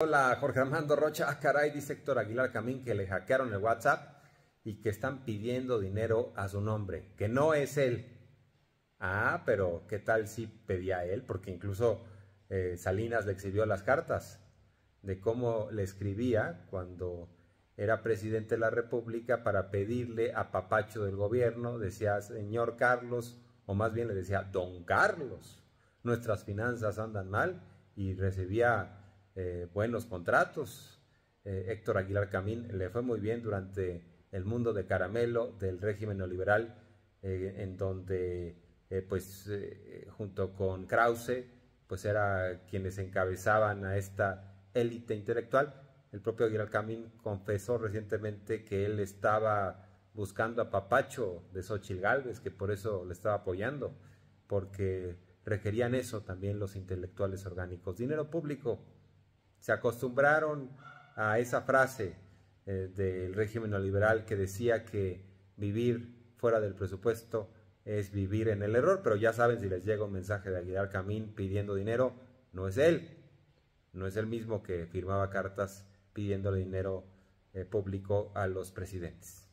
Hola, Jorge Armando Rocha. Ah, caray, dice Héctor Aguilar Camín que le hackearon el WhatsApp y que están pidiendo dinero a su nombre, que no es él. Ah, pero ¿qué tal si pedía él? Porque incluso eh, Salinas le exhibió las cartas de cómo le escribía cuando era presidente de la República para pedirle a Papacho del gobierno, decía señor Carlos, o más bien le decía don Carlos, nuestras finanzas andan mal y recibía eh, buenos contratos. Eh, Héctor Aguilar Camín le fue muy bien durante el mundo de caramelo del régimen neoliberal, eh, en donde, pues, junto con Krause, pues era quienes encabezaban a esta élite intelectual. El propio Aguilar Camín confesó recientemente que él estaba buscando a Papacho de Xochitl Galvez, que por eso le estaba apoyando, porque requerían eso también los intelectuales orgánicos. Dinero público se acostumbraron a esa frase eh, del régimen neoliberal que decía que vivir fuera del presupuesto es vivir en el error, pero ya saben si les llega un mensaje de Aguilar Camín pidiendo dinero, no es él, no es el mismo que firmaba cartas pidiendo dinero eh, público a los presidentes.